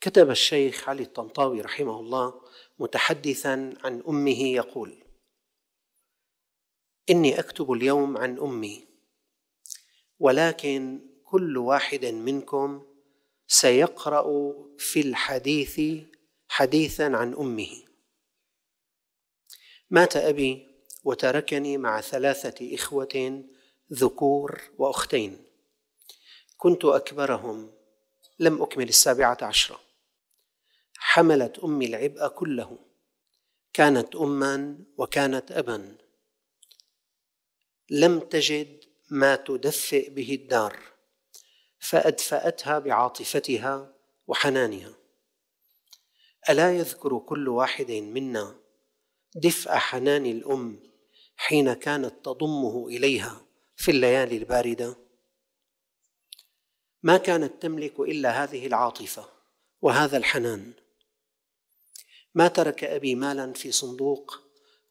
كتب الشيخ علي الطنطاوي رحمه الله متحدثا عن امه يقول اني اكتب اليوم عن امي ولكن كل واحد منكم سيقرا في الحديث حديثا عن امه مات ابي وتركني مع ثلاثه اخوه ذكور واختين كنت اكبرهم لم اكمل السابعه عشره حملت امي العبء كله كانت اما وكانت ابا لم تجد ما تدفئ به الدار فادفاتها بعاطفتها وحنانها الا يذكر كل واحد منا دفء حنان الام حين كانت تضمه اليها في الليالي البارده ما كانت تملك الا هذه العاطفه وهذا الحنان ما ترك أبي مالا في صندوق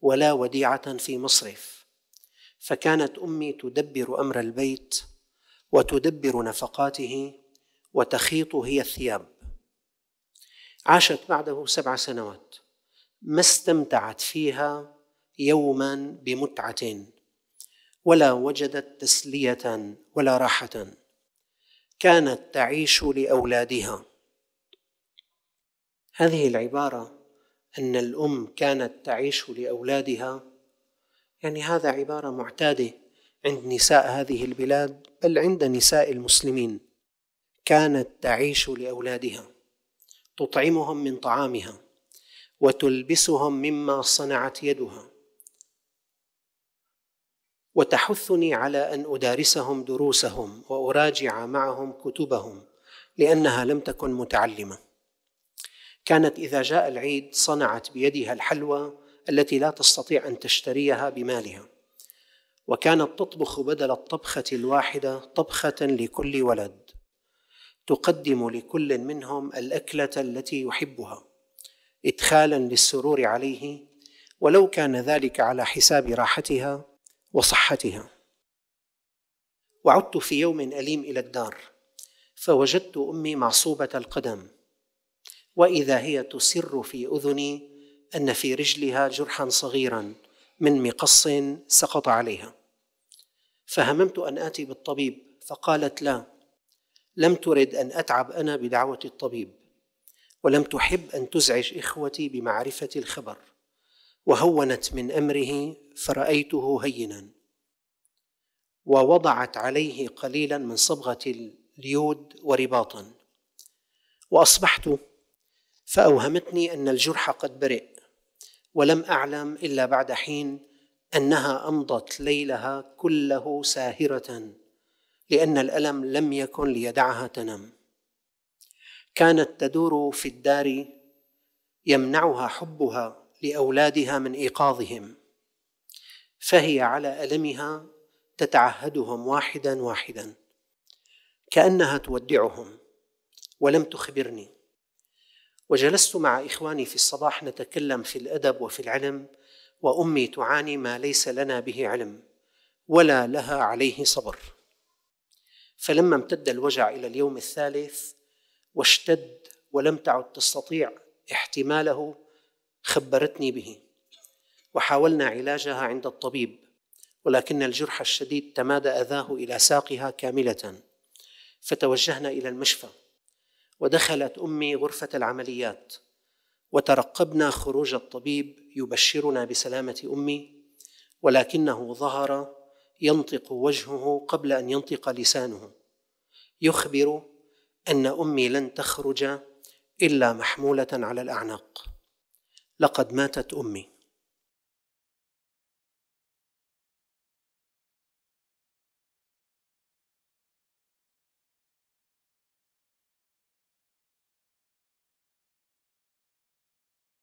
ولا وديعة في مصرف فكانت أمي تدبر أمر البيت وتدبر نفقاته وتخيط هي الثياب عاشت بعده سبع سنوات ما استمتعت فيها يوما بمتعه ولا وجدت تسليه ولا راحه كانت تعيش لاولادها هذه العباره ان الام كانت تعيش لاولادها يعني هذا عباره معتاده عند نساء هذه البلاد بل عند نساء المسلمين كانت تعيش لاولادها تطعمهم من طعامها وتلبسهم مما صنعت يدها وتحثني على ان ادارسهم دروسهم واراجع معهم كتبهم لانها لم تكن متعلمه كانت إذا جاء العيد صنعت بيدها الحلوى التي لا تستطيع أن تشتريها بمالها وكانت تطبخ بدل الطبخة الواحدة طبخة لكل ولد تقدم لكل منهم الأكلة التي يحبها إدخالا للسرور عليه ولو كان ذلك على حساب راحتها وصحتها وعدت في يوم أليم إلى الدار فوجدت أمي معصوبة القدم واذا هي تسر في اذني ان في رجلها جرحا صغيرا من مقص سقط عليها فهممت ان اتي بالطبيب فقالت لا لم ترد ان اتعب انا بدعوه الطبيب ولم تحب ان تزعج اخوتي بمعرفه الخبر وهونت من امره فرايته هينا ووضعت عليه قليلا من صبغه اليود ورباطا واصبحت فأوهمتني أن الجرح قد برئ ولم أعلم إلا بعد حين أنها أمضت ليلها كله ساهرة لأن الألم لم يكن ليدعها تنم كانت تدور في الدار يمنعها حبها لأولادها من إيقاظهم فهي على ألمها تتعهدهم واحدا واحدا كأنها تودعهم ولم تخبرني وجلست مع اخواني في الصباح نتكلم في الادب وفي العلم وامي تعاني ما ليس لنا به علم ولا لها عليه صبر فلما امتد الوجع الى اليوم الثالث واشتد ولم تعد تستطيع احتماله خبرتني به وحاولنا علاجها عند الطبيب ولكن الجرح الشديد تمادى اذاه الى ساقها كامله فتوجهنا الى المشفى ودخلت امي غرفه العمليات وترقبنا خروج الطبيب يبشرنا بسلامه امي ولكنه ظهر ينطق وجهه قبل ان ينطق لسانه يخبر ان امي لن تخرج الا محموله على الاعناق لقد ماتت امي